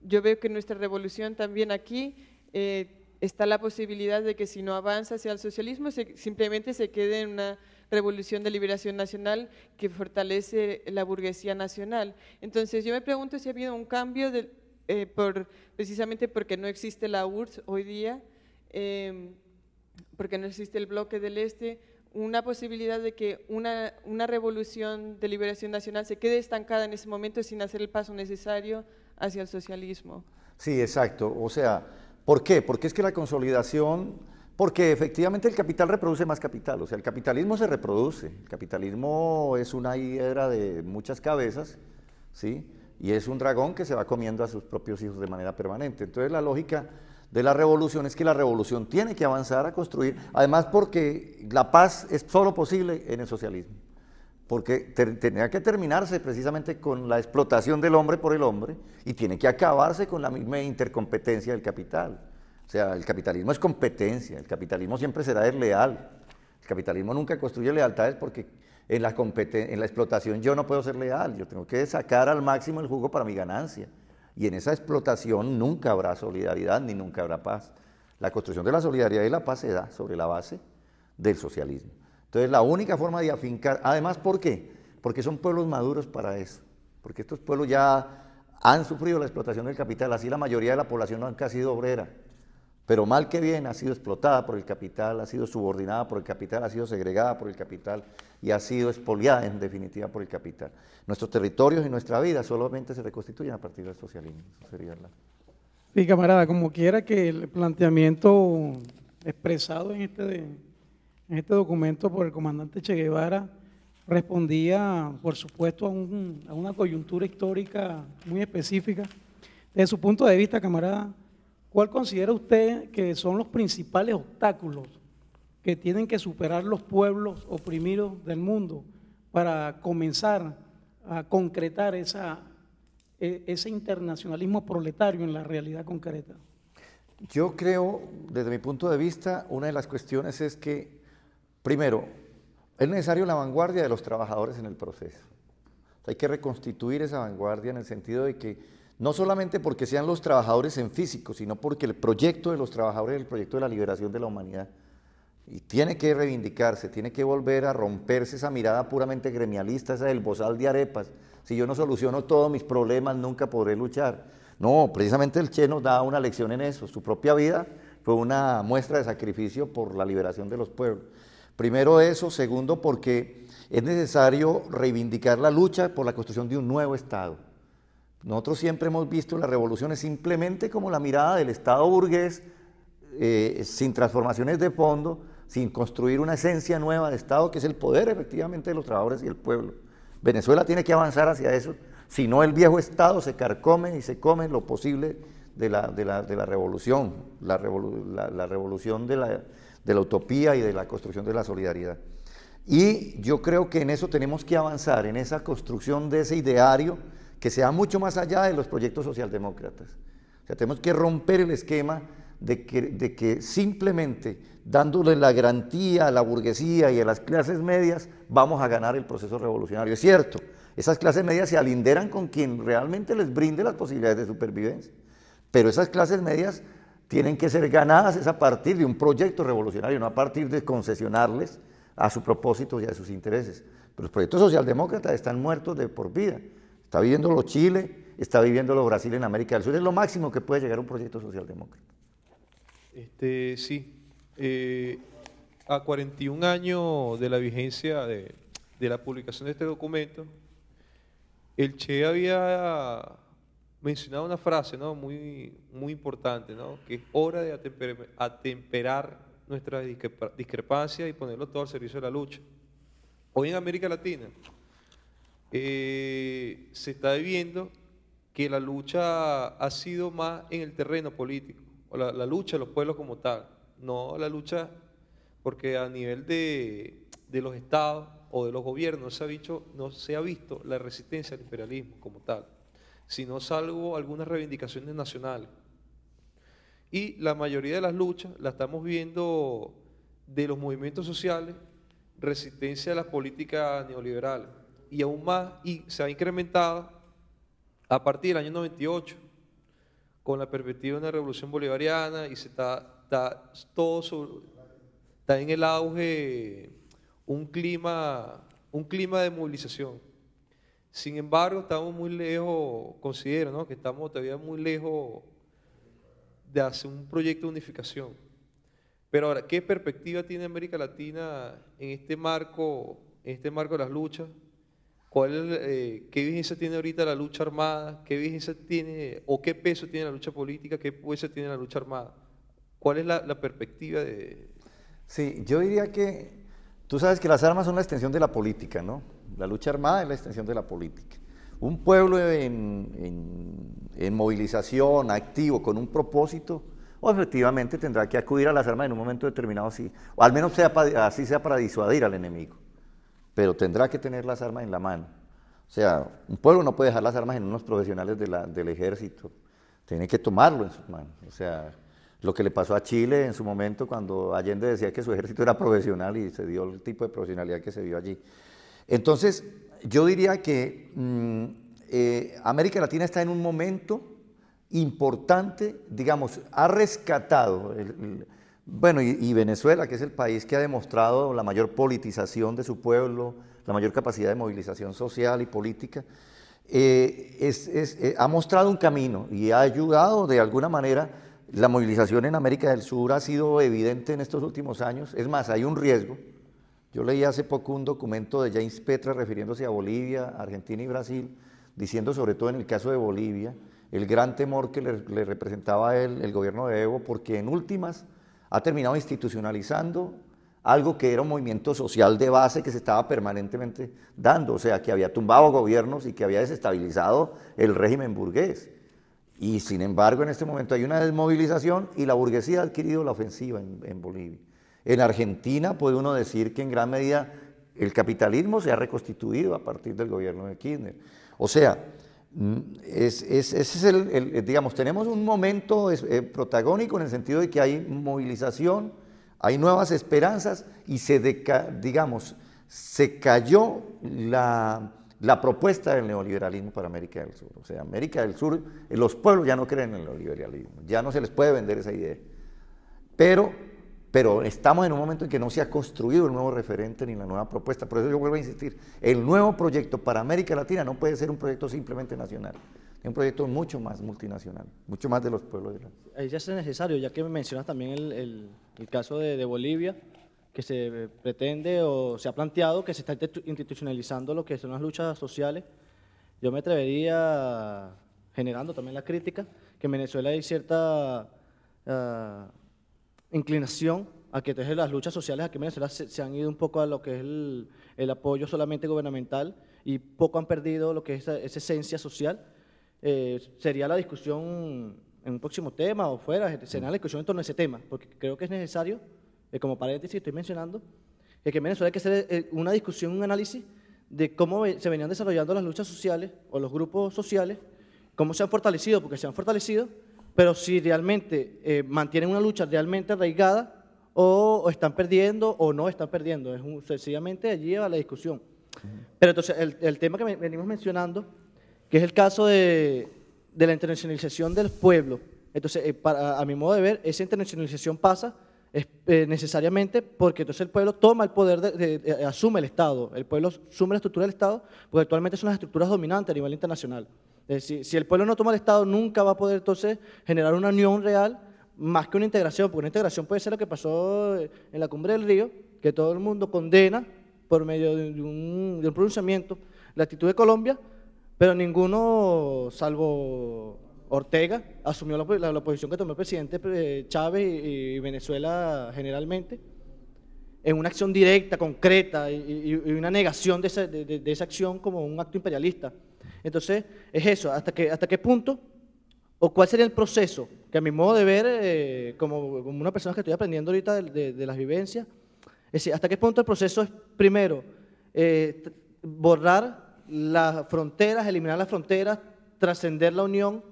Speaker 3: yo veo que nuestra revolución también aquí eh, está la posibilidad de que si no avanza hacia el socialismo, simplemente se quede en una revolución de liberación nacional que fortalece la burguesía nacional. Entonces yo me pregunto si ha habido un cambio de, eh, por, precisamente porque no existe la URSS hoy día, em, porque no existe el bloque del Este, una posibilidad de que una, una, revolución de liberación nacional se quede estancada en ese momento sin hacer el paso necesario hacia el socialismo.
Speaker 2: Sí, exacto. O sea, ¿por qué? Porque es que la consolidación, porque efectivamente el capital reproduce más capital. O sea, el capitalismo se reproduce. El capitalismo es una hiedra de muchas cabezas, ¿sí? y es un dragón que se va comiendo a sus propios hijos de manera permanente. Entonces la lógica de la revolución es que la revolución tiene que avanzar a construir, además porque la paz es solo posible en el socialismo, porque tenía que terminarse precisamente con la explotación del hombre por el hombre y tiene que acabarse con la misma intercompetencia del capital. O sea, el capitalismo es competencia, el capitalismo siempre será desleal. El capitalismo nunca construye lealtades porque en la, en la explotación yo no puedo ser leal, yo tengo que sacar al máximo el jugo para mi ganancia. Y en esa explotación nunca habrá solidaridad ni nunca habrá paz. La construcción de la solidaridad y la paz se da sobre la base del socialismo. Entonces, la única forma de afincar, además, ¿por qué? Porque son pueblos maduros para eso, porque estos pueblos ya han sufrido la explotación del capital, así la mayoría de la población han ha sido obrera pero mal que bien ha sido explotada por el capital, ha sido subordinada por el capital, ha sido segregada por el capital y ha sido expoliada en definitiva por el capital. Nuestros territorios y nuestra vida solamente se reconstituyen a partir del socialismo.
Speaker 1: Sí, camarada, como quiera que el planteamiento expresado en este, en este documento por el comandante Che Guevara respondía, por supuesto, a, a una coyuntura histórica muy específica. Desde su punto de vista, camarada, ¿Cuál considera usted que son los principales obstáculos que tienen que superar los pueblos oprimidos del mundo para comenzar a concretar e, ese internacionalismo proletario en la realidad concreta?
Speaker 2: Yo creo, desde mi punto de vista, una de las cuestiones es que, primero, es necesario la vanguardia de los trabajadores en el proceso. hay que reconstituir esa vanguardia en el sentido de que no solamente porque sean los trabajadores en físico, sino porque el proyecto de los trabajadores es el proyecto de la liberación de la humanidad. Y tiene que reivindicarse, tiene que volver a romperse esa mirada puramente gremialista, esa del bozal de arepas. Si yo no soluciono todos mis problemas, nunca podré luchar. No, precisamente el Che nos da una lección en eso. Su propia vida fue una muestra de sacrificio por la liberación de los pueblos. Primero eso, segundo porque es necesario reivindicar la lucha por la construcción de un nuevo Estado nosotros siempre hemos visto las revoluciones simplemente como la mirada del Estado burgués, eh, sin transformaciones de fondo, sin construir una esencia nueva de Estado, que es el poder efectivamente de los trabajadores y el pueblo. Venezuela tiene que avanzar hacia eso, si no el viejo Estado se carcome y se come lo posible de la, revolución, la, revolución de la, de la utopía y de la construcción de la solidaridad. Y yo creo que en eso tenemos que avanzar, en esa construcción de ese ideario que sea mucho más allá de los proyectos socialdemócratas. O sea, tenemos que romper el esquema de que, simplemente dándole la garantía a la burguesía y a las clases medias vamos a ganar el proceso revolucionario. Es cierto, esas clases medias se alinderan con quien realmente les brinde las posibilidades de supervivencia, pero esas clases medias tienen que ser ganadas es a partir de un proyecto revolucionario, no a partir de concesionarles a su propósitos y a sus intereses. los proyectos socialdemócratas están muertos de por vida está viviendo los Chile, está viviendo los Brasil en América del Sur. Es lo máximo que puede llegar a un proyecto socialdemócrata.
Speaker 5: Este, sí. Eh, a 41 años de la vigencia de, la publicación de este documento, el Che había mencionado una frase ¿no? muy, muy importante, ¿no? que es hora de atemperar nuestra discrepancia y ponerlo todo al servicio de la lucha. Hoy en América Latina eh, se está viendo que la lucha ha sido más en el terreno político, la, lucha de los pueblos como tal, no la lucha, porque a nivel de, los estados o de los gobiernos se ha, dicho, no se ha visto la resistencia al imperialismo como tal, sino salvo algunas reivindicaciones nacionales. Y la mayoría de las luchas la estamos viendo de los movimientos sociales, resistencia a las políticas neoliberales y aún más, y se ha incrementado a partir del año 98 con la perspectiva de una revolución bolivariana y se está, todo está en el auge un clima, un clima de movilización. Sin embargo, estamos muy lejos, considero que estamos todavía muy lejos de hacer un proyecto de unificación. Pero ahora, ¿qué perspectiva tiene América Latina en este marco, en este marco de las luchas? Eh, ¿Qué vigencia tiene ahorita la lucha armada? ¿Qué vigencia tiene o qué peso tiene la lucha política? ¿Qué peso tiene la lucha armada? ¿Cuál es la, perspectiva de...?
Speaker 2: Sí, yo diría que tú sabes que las armas son la extensión de la política, ¿no? La lucha armada es la extensión de la política. Un pueblo en, movilización, activo, con un propósito, efectivamente tendrá que acudir a las armas en un momento determinado, sí, o al menos sea así sea para disuadir al enemigo pero tendrá que tener las armas en la mano. O sea, un pueblo no puede dejar las armas en unos profesionales del ejército, tiene que tomarlo en sus manos. O sea, lo que le pasó a Chile en su momento cuando Allende decía que su ejército era profesional y se dio el tipo de profesionalidad que se dio allí. Entonces, yo diría que mm, eh, América Latina está en un momento importante, digamos, ha rescatado bueno, y, Venezuela, que es el país que ha demostrado la mayor politización de su pueblo, la mayor capacidad de movilización social y política, eh, eh, ha mostrado un camino y ha ayudado de alguna manera. La movilización en América del Sur ha sido evidente en estos últimos años. Es más, hay un riesgo. Yo leí hace poco un documento de James Petra refiriéndose a Bolivia, Argentina y Brasil, diciendo sobre todo en el caso de Bolivia, el gran temor que le, representaba el gobierno de Evo, porque en últimas ha terminado institucionalizando algo que era un movimiento social de base que se estaba permanentemente dando, o sea, que había tumbado gobiernos y que había desestabilizado el régimen burgués. Y sin embargo, en este momento hay una desmovilización y la burguesía ha adquirido la ofensiva en, Bolivia. En Argentina puede uno decir que en gran medida el capitalismo se ha reconstituido a partir del gobierno de Kirchner. O sea, Mm, es, es, ese es el, eh, digamos, tenemos un momento es, eh, protagónico en el sentido de que hay movilización, hay nuevas esperanzas y se, digamos, se cayó la, la, propuesta del neoliberalismo para América del Sur. O sea, América del Sur, eh, los pueblos ya no creen en el neoliberalismo, ya no se les puede vender esa idea. Pero pero estamos en un momento en que no se ha construido el nuevo referente ni la nueva propuesta. Por eso yo vuelvo a insistir, el nuevo proyecto para América Latina no puede ser un proyecto simplemente nacional. Es un proyecto mucho más multinacional, mucho más de los pueblos de la...
Speaker 4: Ahí ya es necesario, ya que mencionas también el, caso de, Bolivia, que se pretende o se ha planteado que se está institucionalizando lo que son las luchas sociales. Yo me atrevería, generando también la crítica, que en Venezuela hay cierta... Ah, inclinación a que desde las luchas sociales aquí en Venezuela se, han ido un poco a lo que es el, apoyo solamente gubernamental y poco han perdido lo que es esa, esencia social. Eh, sería la discusión en un próximo tema o fuera, sería mm. la discusión en torno a ese tema, porque creo que es necesario, eh, como paréntesis estoy mencionando, que en Venezuela hay que hacer eh, una discusión, un análisis de cómo se venían desarrollando las luchas sociales o los grupos sociales, cómo se han fortalecido, porque se han fortalecido pero si realmente eh, mantienen una lucha realmente arraigada o, están perdiendo o no están perdiendo. Es sencillamente allí va la discusión. Pero entonces el, tema que venimos mencionando, que es el caso de, la internacionalización del pueblo. Entonces, eh, a mi modo de ver, esa internacionalización pasa eh, necesariamente porque entonces el pueblo toma el poder, asume el Estado, el pueblo asume la estructura del Estado, porque actualmente son las estructuras dominantes a nivel internacional. Si, el pueblo no toma el Estado, nunca va a poder entonces generar una unión real más que una integración, porque una integración puede ser lo que pasó eh, en la cumbre del río, que todo el mundo condena por medio de un, pronunciamiento la actitud de Colombia, pero ninguno, salvo Ortega, asumió la, posición que tomó el presidente eh, Chávez y, Venezuela generalmente en una acción directa, concreta, y, una negación de esa, acción como un acto imperialista. Entonces, es eso, ¿hasta qué, hasta qué punto o cuál sería el proceso? Que a mi modo de ver, eh, como, una persona que estoy aprendiendo ahorita de, las vivencias, es decir, ¿hasta qué punto el proceso es, primero, eh, borrar las fronteras, eliminar las fronteras, trascender la unión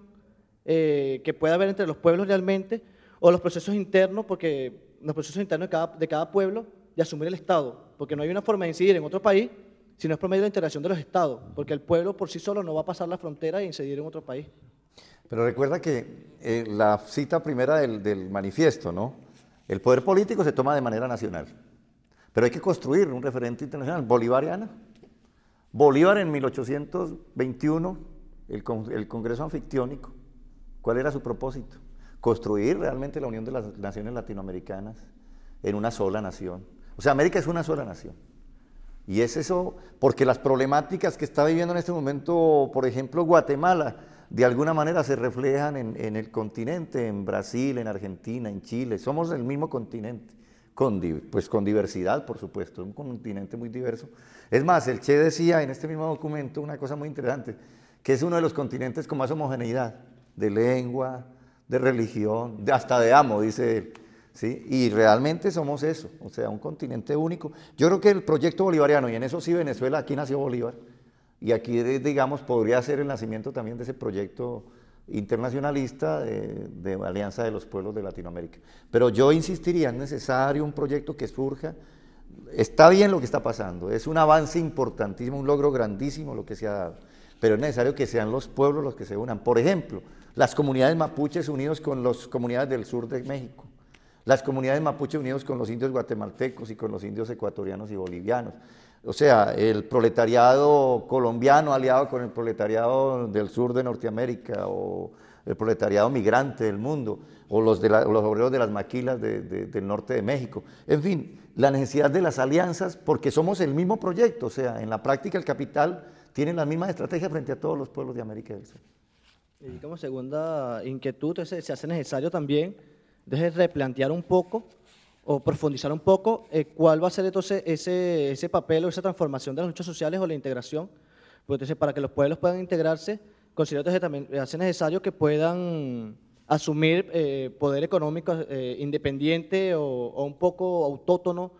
Speaker 4: eh, que pueda haber entre los pueblos realmente, o los procesos internos, porque los procesos internos de cada, de cada pueblo, de asumir el Estado, porque no hay una forma de incidir en otro país sino es promedio de la integración de los estados, porque el pueblo por sí solo no va a pasar la frontera e incidir en otro país.
Speaker 2: Pero recuerda que eh, la cita primera del, manifiesto, ¿no? El poder político se toma de manera nacional, pero hay que construir un referente internacional bolivariana Bolívar en 1821, el, el Congreso Anfictiónico, ¿cuál era su propósito? Construir realmente la unión de las naciones latinoamericanas en una sola nación. O sea, América es una sola nación. Y es eso, porque las problemáticas que está viviendo en este momento, por ejemplo, Guatemala, de alguna manera se reflejan en, el continente, en Brasil, en Argentina, en Chile. Somos el mismo continente, con, pues con diversidad, por supuesto, un continente muy diverso. Es más, el Che decía en este mismo documento una cosa muy interesante, que es uno de los continentes con más homogeneidad de lengua, de religión, hasta de amo, dice él. ¿sí? Y realmente somos eso, o sea, un continente único. Yo creo que el proyecto bolivariano, y en eso sí Venezuela, aquí nació Bolívar, y aquí, digamos, podría ser el nacimiento también de ese proyecto internacionalista de, de Alianza de los Pueblos de Latinoamérica. Pero yo insistiría, es necesario un proyecto que surja. Está bien lo que está pasando, es un avance importantísimo, un logro grandísimo lo que se ha dado, pero es necesario que sean los pueblos los que se unan. Por ejemplo, las comunidades mapuches unidos con las comunidades del sur de México las comunidades mapuche unidos con los indios guatemaltecos y con los indios ecuatorianos y bolivianos. O sea, el proletariado colombiano aliado con el proletariado del sur de Norteamérica o el proletariado migrante del mundo o los, los obreros de las maquilas del norte de México. En fin, la necesidad de las alianzas porque somos el mismo proyecto. O sea, en la práctica el capital
Speaker 4: tiene la misma estrategia frente a todos los pueblos de América del Sur. Y como segunda inquietud, se hace necesario también entonces, replantear un poco o profundizar un poco eh, cuál va a ser entonces ese, papel o esa transformación de las luchas sociales o la integración. Pues, entonces, para que los pueblos puedan integrarse, considero que también eh, hace necesario que puedan asumir eh, poder económico independiente o, un poco autóctono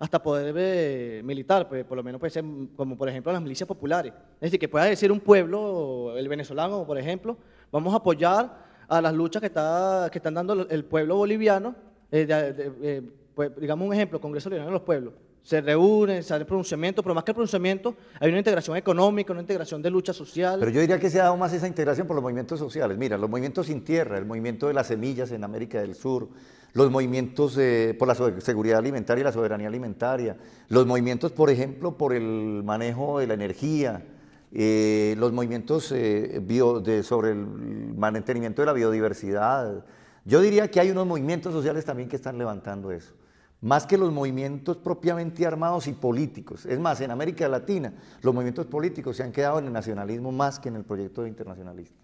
Speaker 4: hasta poder militar, pues, por lo menos puede ser como por ejemplo las milicias populares. Es decir, que pueda decir un pueblo, el venezolano por ejemplo, vamos a apoyar a las luchas que, está, que están dando el pueblo boliviano, eh, eh, pues, digamos un ejemplo, Congreso de los Pueblos. Se reúnen, sale el pronunciamiento, pero más que el pronunciamiento, hay una integración económica, una integración de lucha social. Pero yo
Speaker 2: diría que se ha dado más esa integración por los movimientos sociales. Mira, los movimientos sin tierra, el movimiento de las semillas en América del Sur, los movimientos eh, por la seguridad alimentaria y la soberanía alimentaria, los movimientos, por ejemplo, por el manejo de la energía, eh, los movimientos eh, de, sobre el mantenimiento de la biodiversidad. Yo diría que hay unos movimientos sociales también que están levantando eso, más que los movimientos propiamente armados y políticos. Es más, en América Latina los movimientos políticos se han quedado en el nacionalismo más que en el proyecto internacionalista.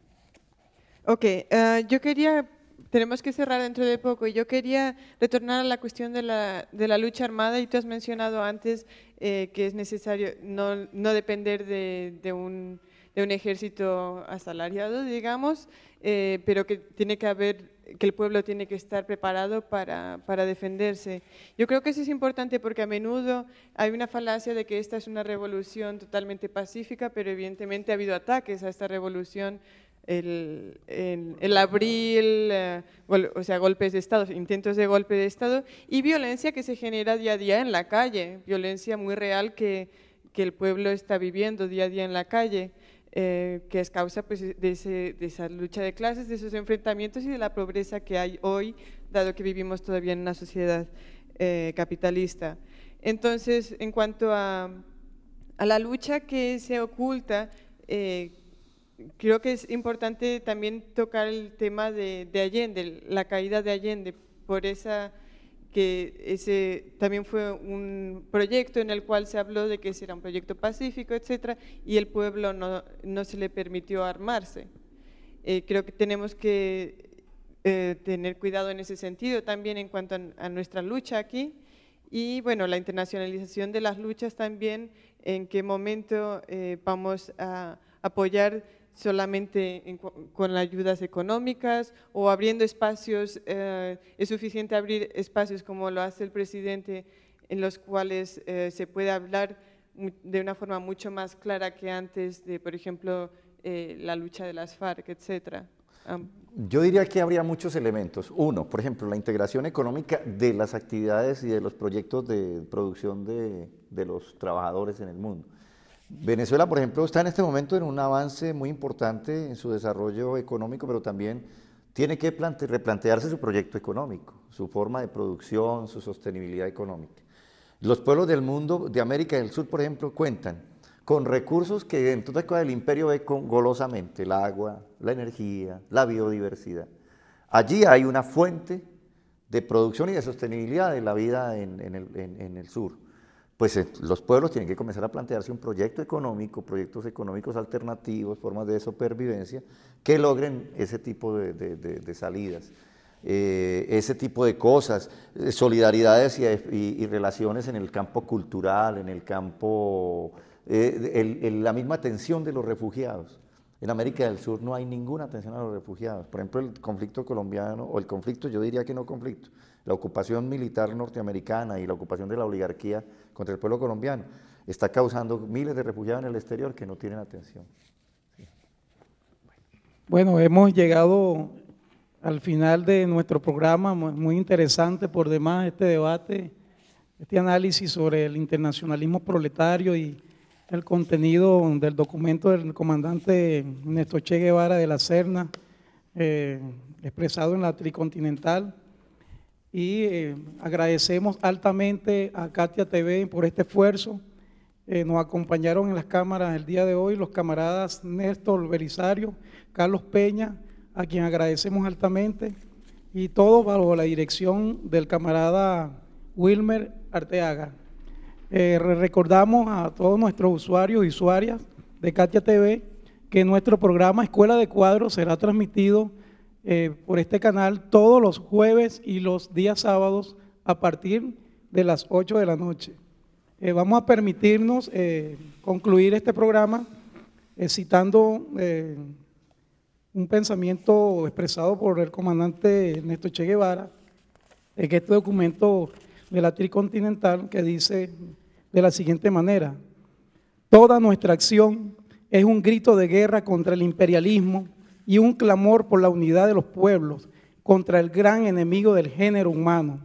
Speaker 3: Ok, eh, yo quería tenemos que cerrar dentro de poco. Y yo quería retornar a la cuestión de la, de la lucha armada y tú has mencionado antes eh, que es necesario no, no depender de, de, un, de, un, ejército asalariado, digamos, eh, pero que tiene que haber que el pueblo tiene que estar preparado para, para, defenderse. Yo creo que eso es importante porque a menudo hay una falacia de que esta es una revolución totalmente pacífica, pero evidentemente ha habido ataques a esta revolución el, el, abril, eh, o sea, golpes de Estado, intentos de golpe de Estado y violencia que se genera día a día en la calle, violencia muy real que, que el pueblo está viviendo día a día en la calle. Eh, que es causa pues, de, ese, de, esa lucha de clases, de esos enfrentamientos y de la pobreza que hay hoy, dado que vivimos todavía en una sociedad eh, capitalista. Entonces, en cuanto a, a, la lucha que se oculta, creo que es importante también tocar el tema de, Allende, la caída de Allende, por esa que ese también fue un proyecto en el cual se habló de que ese era un proyecto pacífico, etcétera, y el pueblo no, no se le permitió armarse. Eh, creo que tenemos que eh, tener cuidado en ese sentido también en cuanto a, nuestra lucha aquí. Y bueno, la internacionalización de las luchas también, en qué momento eh, vamos a apoyar solamente con ayudas económicas o abriendo espacios, eh, es suficiente abrir espacios como lo hace el presidente en los cuales eh, se puede hablar de una forma mucho más clara que antes de, por ejemplo, eh, la lucha de las FARC, etcétera.
Speaker 2: Yo diría que habría muchos elementos. Uno, por ejemplo, la integración económica de las actividades y de los proyectos de producción de los trabajadores en el mundo. Venezuela, por ejemplo, está en este momento en un avance muy importante en su desarrollo económico, pero también tiene que replantearse su proyecto económico, su forma de producción, su sostenibilidad económica. Los pueblos del mundo, de América del Sur, por ejemplo, cuentan con recursos que en el imperio ve golosamente, el agua, la energía, la biodiversidad. Allí hay una fuente de producción y de sostenibilidad de la vida en el sur pues eh, los pueblos tienen que comenzar a plantearse un proyecto económico, proyectos económicos alternativos, formas de supervivencia que logren ese tipo de, salidas. Eh, ese tipo de cosas, eh, solidaridades y, relaciones en el campo cultural, en el campo, la misma atención de los refugiados. En América del Sur no hay ninguna atención a los refugiados. Por ejemplo, el conflicto colombiano, o el conflicto, yo diría que no conflicto, la ocupación militar norteamericana y la ocupación de la oligarquía contra el pueblo colombiano. Está causando miles de refugiados en el exterior que no tienen atención.
Speaker 1: Bueno, hemos llegado al final de nuestro programa, muy interesante por demás este debate, este análisis sobre el internacionalismo proletario y el contenido del documento del comandante Néstor Che Guevara de la Serna, eh, expresado en la Tricontinental. Y eh, agradecemos altamente a Katia TV por este esfuerzo. Eh, nos acompañaron en las cámaras el día de hoy los camaradas Néstor Belisario, Carlos Peña, a quien agradecemos altamente, y todo bajo la dirección del camarada Wilmer Arteaga. Eh, recordamos a todos nuestros usuarios y usuarias de Katia TV que nuestro programa Escuela de Cuadros será transmitido eh, por este canal todos los jueves y los días sábados a partir de las 8 de la noche. Eh, vamos a permitirnos eh, concluir este programa citando un pensamiento expresado por el comandante Ernesto Che Guevara, en este documento de la Tricontinental que dice de la siguiente manera, toda nuestra acción es un grito de guerra contra el imperialismo y un clamor por la unidad de los pueblos contra el gran enemigo del género humano,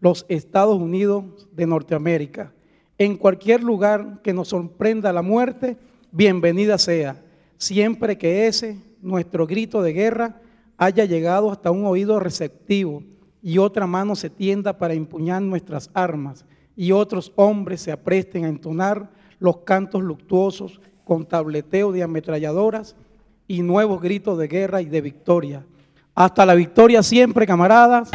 Speaker 1: los Estados Unidos de Norteamérica. En cualquier lugar que nos sorprenda la muerte, bienvenida sea, siempre que ese, nuestro grito de guerra, haya llegado hasta un oído receptivo y otra mano se tienda para empuñar nuestras armas y otros hombres se apresten a entonar los cantos luctuosos con tableteo de ametralladoras y nuevos gritos de guerra y de victoria. Hasta la victoria siempre, camaradas.